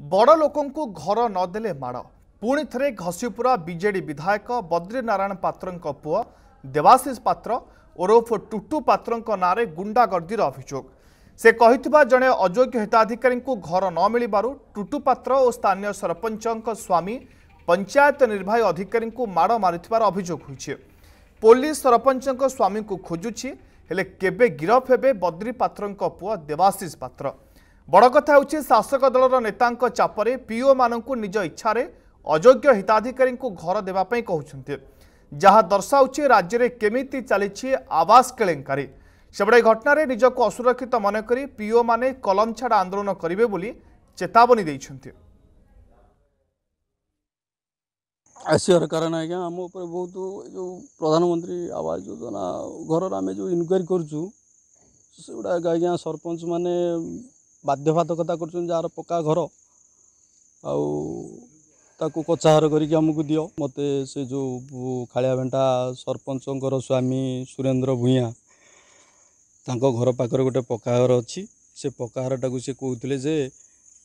बड़ लोक घर नदे माड़ पुणी थे घसीपुरा विजेड विधायक बद्रीनारायण पत्र पु देवाशिष पत्र ओरफ टुटु पात्र ना गुंडागर्दीर अभोग से कही जड़े अजोग्य हिताधिकारी घर न मिलू टुटु पात्र और स्थानीय सरपंच स्वामी पंचायत निर्वाही अधिकारी माड़ मार्वर अभोग हो पुलिस सरपंच स्वामी को खोजुची हेले के गिरफ हे बद्री पात्र पुआ देवाशिष पत्र ବଡ଼ କଥା ହେଉଛି ଶାସକ ଦଳର ନେତାଙ୍କ ଚାପରେ ପିଓମାନଙ୍କୁ ନିଜ ଇଚ୍ଛାରେ ଅଯୋଗ୍ୟ ହିତାଧିକାରୀଙ୍କୁ ଘର ଦେବା ପାଇଁ କହୁଛନ୍ତି ଯାହା ଦର୍ଶାଉଛି ରାଜ୍ୟରେ କେମିତି ଚାଲିଛି ଆବାସ କେଳେଙ୍କାରୀ ସେଭଳି ଘଟଣାରେ ନିଜକୁ ଅସୁରକ୍ଷିତ ମନେକରି ପିଓମାନେ କଲମ ଛାଡ଼ ଆନ୍ଦୋଳନ କରିବେ ବୋଲି ଚେତାବନୀ ଦେଇଛନ୍ତି ଆସିବାର କାରଣ ଆଜ୍ଞା ଆମ ଉପରେ ବହୁତ ଯେଉଁ ପ୍ରଧାନମନ୍ତ୍ରୀ ଆବାସ ଯୋଜନା ଘରର ଆମେ ଯେଉଁ ଇନକ୍ୱାରି କରୁଛୁ ସେଗୁଡ଼ାକ ଆଜ୍ଞା ସରପଞ୍ଚମାନେ ବାଧ୍ୟବାଧକତା କରୁଛନ୍ତି ଯାହାର ପକ୍କା ଘର ଆଉ ତାକୁ କୋଚାହାର କରିକି ଆମକୁ ଦିଅ ମୋତେ ସେ ଯେଉଁ ଖାଳିଆ ଭେଣ୍ଟା ସରପଞ୍ଚଙ୍କର ସ୍ୱାମୀ ସୁରେନ୍ଦ୍ର ଭୂୟାଁ ତାଙ୍କ ଘର ପାଖରେ ଗୋଟେ ପକ୍କା ଘର ଅଛି ସେ ପକ୍କା ଘରଟାକୁ ସେ କହୁଥିଲେ ଯେ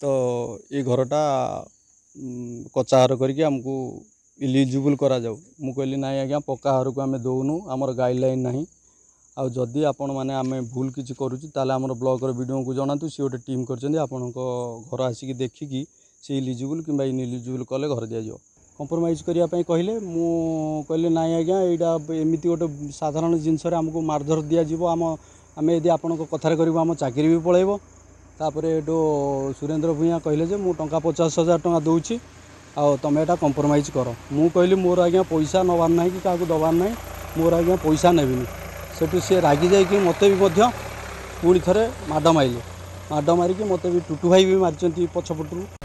ତ ଏ ଘରଟା କଚାହାର କରିକି ଆମକୁ ଇଲିଜିବୁଲ୍ କରାଯାଉ ମୁଁ କହିଲି ନାହିଁ ଆଜ୍ଞା ପକ୍କା ଘରକୁ ଆମେ ଦେଉନୁ ଆମର ଗାଇଡ଼ଲାଇନ୍ ନାହିଁ ଆଉ ଯଦି ଆପଣମାନେ ଆମେ ଭୁଲ କିଛି କରୁଛୁ ତାହେଲେ ଆମର ବ୍ଲକ୍ର ବିଡ଼ିଓଙ୍କୁ ଜଣାନ୍ତୁ ସିଏ ଗୋଟେ ଟିମ୍ କରିଛନ୍ତି ଆପଣଙ୍କ ଘର ଆସିକି ଦେଖିକି ସେ ଇଲିଜିବୁଲ୍ କିମ୍ବା ଇନ୍ଇଲିଜିବୁଲ୍ କଲେ ଘର ଦିଆଯିବ କମ୍ପ୍ରମାଇଜ୍ କରିବା ପାଇଁ କହିଲେ ମୁଁ କହିଲେ ନାଇଁ ଆଜ୍ଞା ଏଇଟା ଏମିତି ଗୋଟେ ସାଧାରଣ ଜିନିଷରେ ଆମକୁ ମାରଧର ଦିଆଯିବ ଆମ ଆମେ ଯଦି ଆପଣଙ୍କ କଥାରେ କରିବୁ ଆମ ଚାକିରି ବି ପଳାଇବ ତାପରେ ଏଠୁ ସୁରେନ୍ଦ୍ର ଭୂୟାଁ କହିଲେ ଯେ ମୁଁ ଟଙ୍କା ପଚାଶ ହଜାର ଟଙ୍କା ଦେଉଛି ଆଉ ତୁମେ ଏଇଟା କମ୍ପ୍ରମାଇଜ୍ କର ମୁଁ କହିଲି ମୋର ଆଜ୍ଞା ପଇସା ନେବାର ନାହିଁ କି କାହାକୁ ଦେବାର ନାହିଁ ମୋର ଆଜ୍ଞା ପଇସା ନେବିନି ସେଠୁ ସିଏ ରାଗି ଯାଇକି ମୋତେ ବି ମଧ୍ୟ ପୁଣି ଥରେ ମାଡ଼ ମାରିଲେ ମାଡ଼ ମାରିକି ମୋତେ ବି ଟୁଟୁ ଭାଇ ବି ମାରିଛନ୍ତି ପଛପଟରୁ